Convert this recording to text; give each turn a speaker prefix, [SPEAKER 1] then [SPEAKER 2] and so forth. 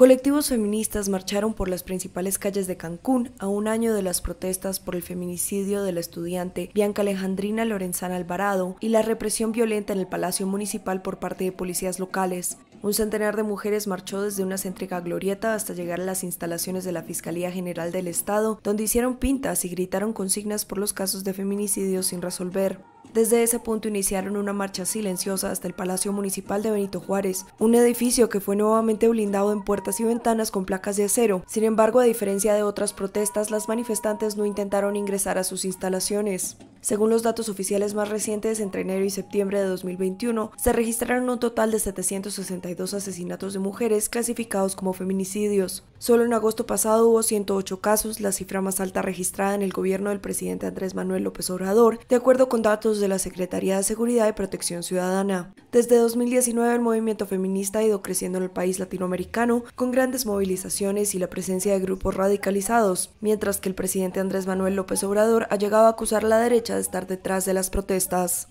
[SPEAKER 1] Colectivos feministas marcharon por las principales calles de Cancún a un año de las protestas por el feminicidio de la estudiante Bianca Alejandrina Lorenzana Alvarado y la represión violenta en el Palacio Municipal por parte de policías locales. Un centenar de mujeres marchó desde una céntrica glorieta hasta llegar a las instalaciones de la Fiscalía General del Estado, donde hicieron pintas y gritaron consignas por los casos de feminicidio sin resolver. Desde ese punto iniciaron una marcha silenciosa hasta el Palacio Municipal de Benito Juárez, un edificio que fue nuevamente blindado en puertas y ventanas con placas de acero. Sin embargo, a diferencia de otras protestas, las manifestantes no intentaron ingresar a sus instalaciones. Según los datos oficiales más recientes, entre enero y septiembre de 2021 se registraron un total de 762 asesinatos de mujeres clasificados como feminicidios. Solo en agosto pasado hubo 108 casos, la cifra más alta registrada en el gobierno del presidente Andrés Manuel López Obrador, de acuerdo con datos de la Secretaría de Seguridad y Protección Ciudadana. Desde 2019 el movimiento feminista ha ido creciendo en el país latinoamericano con grandes movilizaciones y la presencia de grupos radicalizados, mientras que el presidente Andrés Manuel López Obrador ha llegado a acusar a la derecha de estar detrás de las protestas